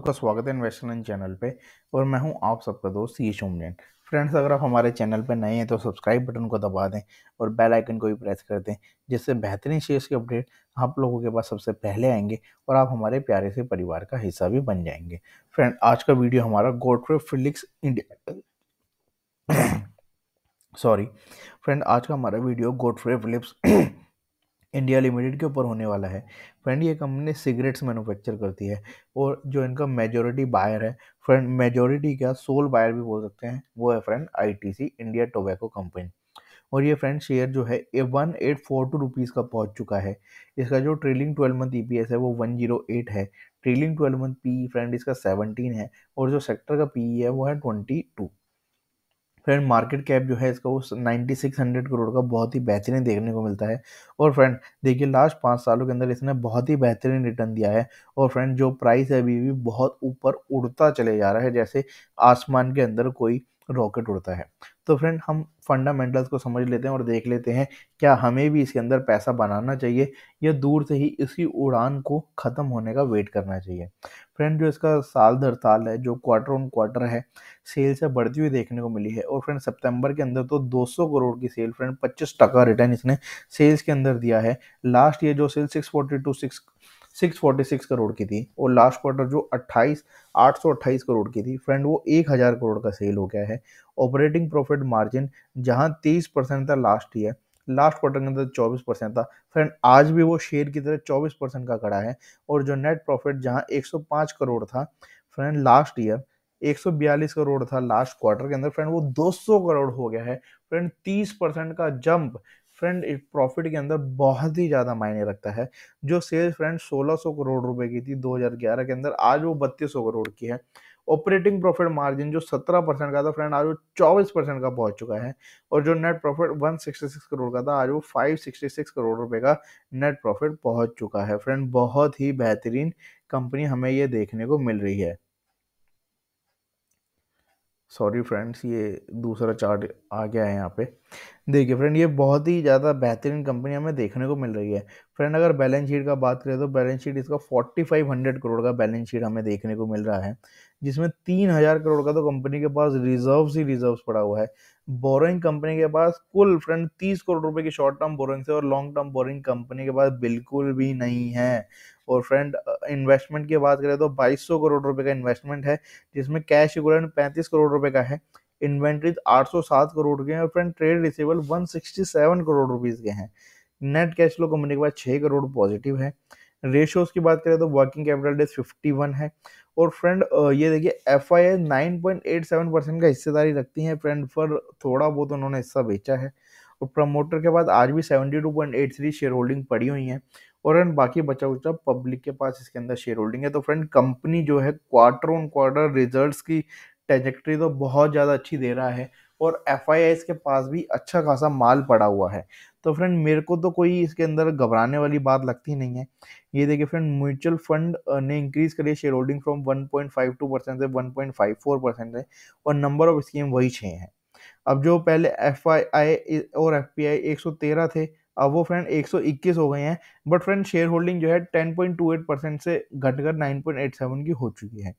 आपका स्वागत है इन्वेस्टमेंट चैनल पे और मैं हूं आप सबका दोस्त ये जैन फ्रेंड्स अगर आप हमारे चैनल पे नए हैं तो सब्सक्राइब बटन को दबा दें और बेल आइकन को भी प्रेस कर दें जिससे बेहतरीन शेयर्स के अपडेट आप लोगों के पास सबसे पहले आएंगे और आप हमारे प्यारे से परिवार का हिस्सा भी बन जाएंगे फ्रेंड आज का वीडियो हमारा Godfrey Felix India sorry friend आज का हमारा video Godfrey Phillips India Limited के ऊपर होने वाला है फ्रेंड ये कंपनी सिगरेट्स मैन्युफैक्चर करती है और जो इनका मेजोरिटी बायर है फ्रेंड मेजोरिटी क्या सोल बायर भी बोल सकते हैं वो है friend ITC India tobacco company और ये फ्रेंड शेयर जो है ये one eight four two rupees का पहुंच चुका है इसका जो ट्रेलिंग ट्वेल्व मंथ ई है वो वन जीरो एट है trailing twelve month P friend इसका सेवनटीन है और जो सेक्टर का पी e है वो है twenty two friend market cap जो है इसका उस नाइन्टी सिक्स हंड्रेड करोड़ का बहुत ही बेहतरीन देखने को मिलता है और फ्रेंड देखिए लास्ट पाँच सालों के अंदर इसने बहुत ही बेहतरीन रिटर्न दिया है और फ्रेंड जो प्राइस है अभी भी बहुत ऊपर उड़ता चले जा रहा है जैसे आसमान के अंदर कोई रॉकेट उड़ता है तो फ्रेंड हम फंडामेंटल्स को समझ लेते हैं और देख लेते हैं क्या हमें भी इसके अंदर पैसा बनाना चाहिए या दूर से ही इसकी उड़ान को ख़त्म होने का वेट करना चाहिए फ्रेंड जो इसका साल दर साल है जो क्वार्टर ऑन क्वार्टर है सेल से बढ़ती हुई देखने को मिली है और फ्रेंड सितंबर के अंदर तो 200 करोड़ की सेल फ्रेंड पच्चीस रिटर्न इसने सेल्स के अंदर दिया है लास्ट ईयर जो सेल सिक्स फोर्टी 646 करोड़ की थी और लास्ट क्वार्टर जो 28 828 करोड़ की थी फ्रेंड वो 1000 करोड़ का सेल हो गया है ऑपरेटिंग प्रॉफिट मार्जिन जहां तीस परसेंट था लास्ट ईयर लास्ट क्वार्टर के अंदर 24 परसेंट था फ्रेंड आज भी वो शेयर की तरह 24 परसेंट का खड़ा है और जो नेट प्रॉफिट सौ पाँच करोड़ था फ्रेंड लास्ट ईयर बयालीस करोड़ था लास्ट क्वार्टर के अंदर फ्रेंड वो 200 करोड़ हो गया है फ्रेंड 30 परसेंट का जंप फ्रेंड प्रॉफिट के अंदर बहुत ही ज़्यादा मायने रखता है जो सेल्स फ्रेंड 1600 करोड़ रुपए की थी 2011 के अंदर आज वो बत्तीस करोड़ की है ऑपरेटिंग प्रॉफिट मार्जिन जो 17 परसेंट का था फ्रेंड आज वो 24 परसेंट का पहुंच चुका है और जो नेट प्रॉफिट 166 करोड़ का था आज वो 566 करोड़ रुपए का नेट प्रॉफिट पहुंच चुका है फ्रेंड बहुत ही बेहतरीन कंपनी हमें ये देखने को मिल रही है सॉरी फ्रेंड्स ये दूसरा चार्ट आ गया है यहाँ पे देखिए फ्रेंड ये बहुत ही ज़्यादा बेहतरीन कंपनी हमें देखने को मिल रही है फ्रेंड अगर बैलेंस शीट का बात करें तो बैलेंस शीट इसका फोर्टी फाइव हंड्रेड करोड़ का बैलेंस शीट हमें देखने को मिल रहा है जिसमें तीन हज़ार करोड़ का तो कंपनी के पास रिजर्व्स ही रिजर्व्स पड़ा हुआ है बोरिंग कंपनी के पास कुल फ्रेंड तीस करोड़ रुपए की शॉर्ट टर्म बोरिंग से और लॉन्ग टर्म बोरिंग कंपनी के पास बिल्कुल भी नहीं है और फ्रेंड इन्वेस्टमेंट की बात करें तो बाईस करोड़ रुपए का इन्वेस्टमेंट है जिसमें कैश इक्वलेंट पैंतीस करोड़ रुपए का है इन्वेंट्रीज आठ करोड़ के हैं और friend trade receivable 167 crore rupees के हैं नेट कैश फ्लो कंपनी के पास छः करोड़ पॉजिटिव है रेशियोज की बात करें तो वर्किंग कैपिटल डेज 51 है और फ्रेंड ये देखिए F I I nine point eight seven percent का हिस्सेदारी रखती है फ्रेंड पर थोड़ा बहुत उन्होंने हिस्सा बेचा है और प्रमोटर के बाद आज भी seventy two point eight three share holding पड़ी हुई है और एंड बाकी बचा उचा पब्लिक के पास इसके अंदर शेयर होल्डिंग है तो फ्रेंड कंपनी जो है क्वार्टर ऑन क्वार्टर रिजल्ट्स की ट्रेजेक्ट्री तो बहुत ज़्यादा अच्छी दे रहा है और एफ के पास भी अच्छा खासा माल पड़ा हुआ है तो फ्रेंड मेरे को तो कोई इसके अंदर घबराने वाली बात लगती नहीं है ये देखिए फ्रेंड म्यूचुअल फंड ने इंक्रीज़ करी शेयर होल्डिंग फ्रॉम 1.52 परसेंट से 1.54 परसेंट है और नंबर ऑफ स्कीम वही छः हैं अब जो पहले एफ और एफ पी थे अब वो फ्रेंड 121 हो गए हैं बट फ्रेंड शेयर होल्डिंग जो है 10.28 परसेंट से घटकर 9.87 की हो चुकी है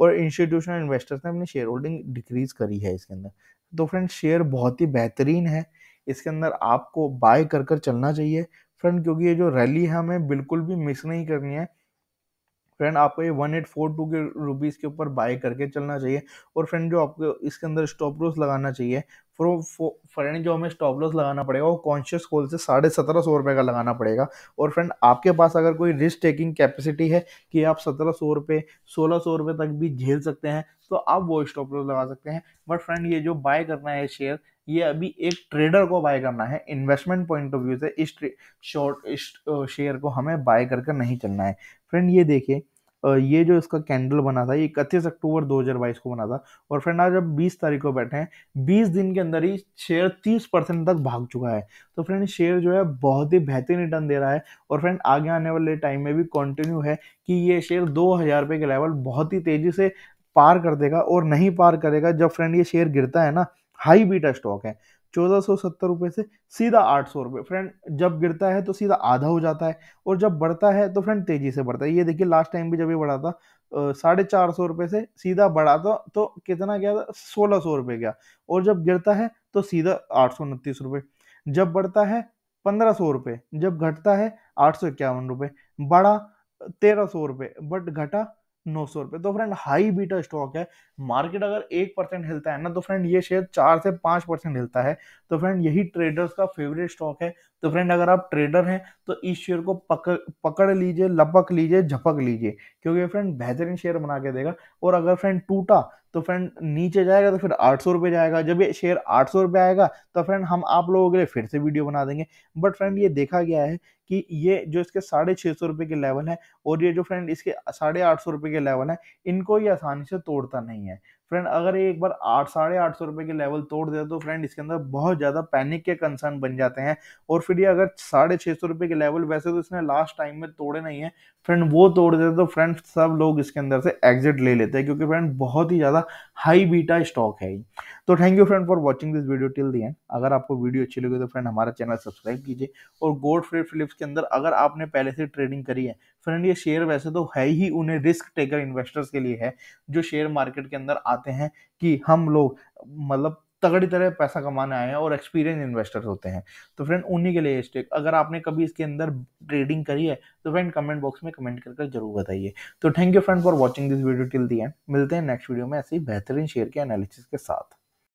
और इंस्टीट्यूशनल इन्वेस्टर्स ने अपनी शेयर होल्डिंग डिक्रीज करी है इसके अंदर तो फ्रेंड शेयर बहुत ही बेहतरीन है इसके अंदर आपको बाय कर कर चलना चाहिए फ्रेंड क्योंकि ये जो रैली है हमें बिल्कुल भी मिस नहीं करनी है फ्रेंड आपको ये वन एट फोर टू के रुपीज़ के ऊपर बाय करके चलना चाहिए और फ्रेंड जो आपको इसके अंदर स्टॉप लॉस लगाना चाहिए फिर फ्रेंड जो हमें स्टॉप लॉस लगाना पड़ेगा वो कॉन्शियस कॉल से साढ़े सत्रह सौ रुपये का लगाना पड़ेगा और फ्रेंड आपके पास अगर कोई रिस्क टेकिंग कैपेसिटी है कि आप सत्रह सौ रुपये सोलह सौ रुपये तक भी झेल सकते हैं तो आप वो स्टॉप लॉस लगा सकते हैं बट फ्रेंड ये जो बाय करना है शेयर ये अभी एक ट्रेडर को बाय करना है इन्वेस्टमेंट पॉइंट ऑफ व्यू से इस शॉर्ट इस शेयर को हमें बाय करके नहीं चलना है फ्रेंड ये देखिए ये जो इसका कैंडल बना था ये इकतीस अक्टूबर 2022 को बना था और फ्रेंड आज अब 20 तारीख को बैठे हैं 20 दिन के अंदर ही शेयर 30 परसेंट तक भाग चुका है तो फ्रेंड शेयर जो है बहुत ही बेहतरीन रिटर्न दे रहा है और फ्रेंड आगे आने वाले टाइम में भी कंटिन्यू है कि ये शेयर दो हज़ार के लेवल बहुत ही तेज़ी से पार कर देगा और नहीं पार करेगा जब फ्रेंड ये शेयर गिरता है ना हाई बीटा स्टॉक है चौदह सौ सत्तर रुपये से सीधा आठ सौ रुपये फ्रेंड जब गिरता है तो सीधा आधा हो जाता है और जब बढ़ता है तो फ्रेंड तेज़ी से बढ़ता है ये देखिए लास्ट टाइम भी जब ये बढ़ा था साढ़े चार सौ रुपये से सीधा बढ़ा था तो कितना गया था सोलह सौ रुपये गया और जब गिरता है तो सीधा आठ सौ उनतीस रुपये जब बढ़ता है पंद्रह सौ रुपये जब घटता है आठ सौ इक्यावन रुपये बढ़ा तेरह सौ रुपये बट घटा नौ सौ रुपये तो फ्रेंड हाई बीटा स्टॉक है मार्केट अगर एक परसेंट हिलता है ना तो फ्रेंड ये शेयर चार से पाँच परसेंट हिलता है तो फ्रेंड यही ट्रेडर्स का फेवरेट स्टॉक है तो फ्रेंड अगर आप ट्रेडर हैं तो इस शेयर को पकड़ पकड़ लीजिए लपक लीजिए झपक लीजिए क्योंकि फ्रेंड बेहतरीन शेयर बना के देगा और अगर फ्रेंड टूटा तो फ्रेंड नीचे जाएगा तो फिर आठ सौ रुपये जाएगा जब ये शेयर आठ सौ रुपये आएगा तो फ्रेंड हम आप लोगों के लिए फिर से वीडियो बना देंगे बट फ्रेंड ये देखा गया है कि ये जो इसके साढ़े छः सौ रुपये के लेवल है और ये जो फ्रेंड इसके साढ़े आठ सौ रुपये के लेवल है इनको ये आसानी से तोड़ता नहीं है फ्रेंड अगर ये एक बार आठ साढ़े आठ सौ रुपये के लेवल तोड़ देता तो फ्रेंड इसके अंदर बहुत ज़्यादा पैनिक के कंसर्न बन जाते हैं और फिर ये अगर साढ़े छः सौ रुपये के लेवल वैसे तो इसने लास्ट टाइम में तोड़े नहीं है फ्रेंड वो तोड़ देते तो फ्रेंड सब लोग इसके अंदर से एग्जिट ले लेते हैं क्योंकि फ्रेंड बहुत ही ज़्यादा हाई बीटा स्टॉक है तो thank you friend for watching this video till the end अगर आपको वीडियो अच्छी लगी तो फ्रेंड हमारा चैनल सब्सक्राइब कीजिए और गोड फ्रेड फिलिप्स के अंदर अगर आपने पहले से ट्रेडिंग करी है फ्रेंड ये शेयर वैसे तो है ही उन्हें रिस्क टेकर इन्वेस्टर्स के लिए है जो शेयर मार्केट के अंदर आते हैं कि हम लोग मतलब तगड़ी तरह पैसा कमाने आए हैं और एक्सपीरियंस इन्वेस्टर्स होते हैं तो फ्रेंड उन्हीं के लिए स्टेक अगर आपने कभी इसके अंदर ट्रेडिंग करी है तो फ्रेंड कमेंट बॉक्स में कमेंट करके जरूर बताइए तो thank you friend for watching this video till the end मिलते हैं नेक्स्ट वीडियो में ऐसे ही बेहतरीन शेयर के एनालिसिस के साथ